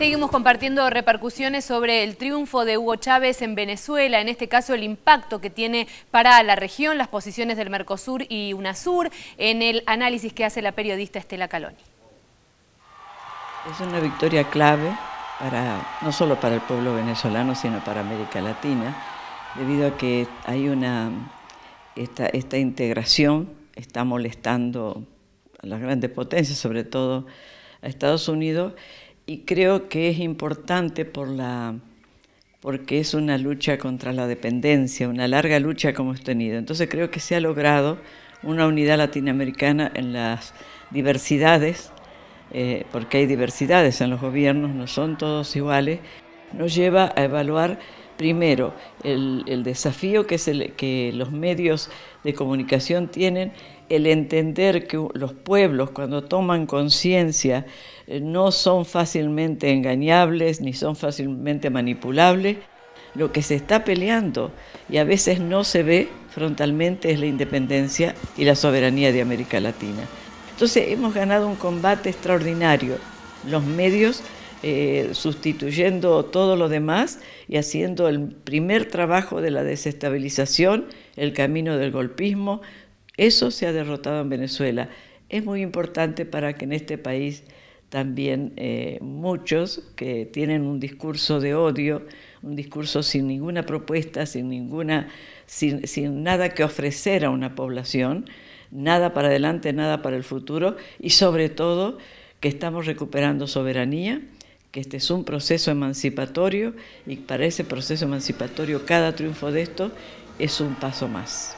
Seguimos compartiendo repercusiones sobre el triunfo de Hugo Chávez en Venezuela, en este caso el impacto que tiene para la región, las posiciones del Mercosur y UNASUR, en el análisis que hace la periodista Estela Caloni. Es una victoria clave, para, no solo para el pueblo venezolano, sino para América Latina, debido a que hay una, esta, esta integración está molestando a las grandes potencias, sobre todo a Estados Unidos, y creo que es importante por la, porque es una lucha contra la dependencia, una larga lucha como hemos tenido. Entonces creo que se ha logrado una unidad latinoamericana en las diversidades, eh, porque hay diversidades en los gobiernos, no son todos iguales, nos lleva a evaluar primero, el, desafío que, que los medios de comunicación tienen, el entender que los pueblos cuando toman conciencia eh, no son fácilmente engañables ni son fácilmente manipulables. Lo que se está peleando y a veces no se ve frontalmente es la independencia y la soberanía de América Latina. Entonces hemos ganado un combate extraordinario. Los medios eh, sustituyendo todo lo demás y haciendo el primer trabajo de la desestabilización, el camino del golpismo. Eso se ha derrotado en Venezuela. Es muy importante para que en este país también eh, muchos que tienen un discurso de odio, un discurso sin ninguna propuesta, sin, ninguna, sin nada que ofrecer a una población, nada para adelante, nada para el futuro y sobre todo que estamos recuperando soberanía, que este es un proceso emancipatorio y para ese proceso emancipatorio cada triunfo de esto es un paso más.